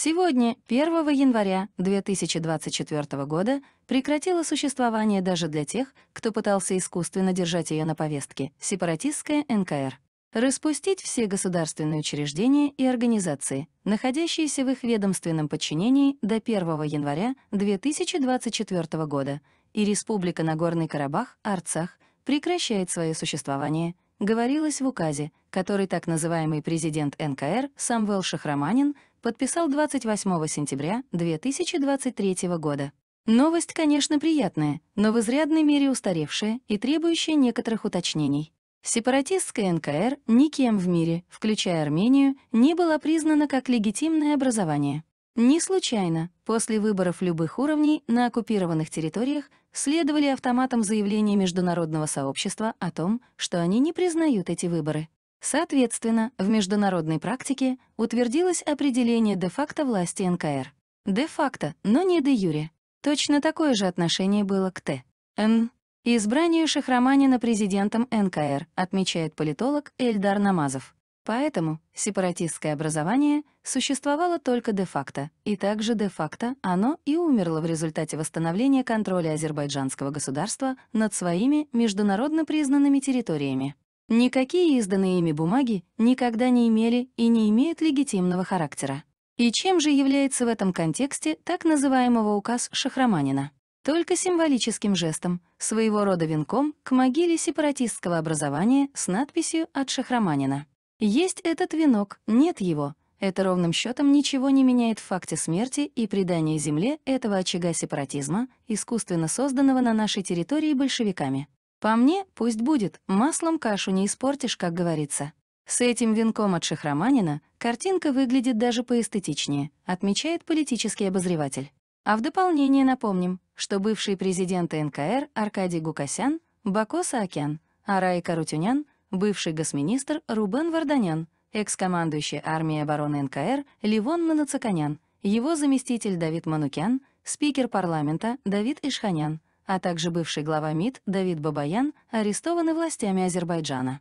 Сегодня, 1 января 2024 года, прекратило существование даже для тех, кто пытался искусственно держать ее на повестке, сепаратистская НКР. Распустить все государственные учреждения и организации, находящиеся в их ведомственном подчинении до 1 января 2024 года, и Республика Нагорный Карабах, Арцах, прекращает свое существование, говорилось в указе, который так называемый президент НКР Самвел Шахраманин подписал 28 сентября 2023 года. Новость, конечно, приятная, но в изрядной мере устаревшая и требующая некоторых уточнений. Сепаратистская НКР никем в мире, включая Армению, не была признана как легитимное образование. Не случайно после выборов любых уровней на оккупированных территориях следовали автоматом заявления международного сообщества о том, что они не признают эти выборы. Соответственно, в международной практике утвердилось определение де-факто власти НКР. Де-факто, но не де-юре. Точно такое же отношение было к Т. Н. Избранию Шахраманина президентом НКР, отмечает политолог Эльдар Намазов. Поэтому сепаратистское образование существовало только де-факто, и также де-факто оно и умерло в результате восстановления контроля азербайджанского государства над своими международно признанными территориями. Никакие изданные ими бумаги никогда не имели и не имеют легитимного характера. И чем же является в этом контексте так называемого указ Шахраманина? Только символическим жестом, своего рода венком к могиле сепаратистского образования с надписью от Шахраманина. Есть этот венок, нет его. Это ровным счетом ничего не меняет в факте смерти и предания земле этого очага сепаратизма, искусственно созданного на нашей территории большевиками. По мне, пусть будет, маслом кашу не испортишь, как говорится. С этим венком от Шахраманина картинка выглядит даже поэстетичнее, отмечает политический обозреватель. А в дополнение напомним, что бывший президент НКР Аркадий Гукасян, Бако Саакян, Арай Карутюнян, бывший госминистр Рубен Варданян, экс-командующий армией обороны НКР Ливон Манацаканян, его заместитель Давид Манукян, спикер парламента Давид Ишханян, а также бывший глава МИД Давид Бабаян арестованы властями Азербайджана.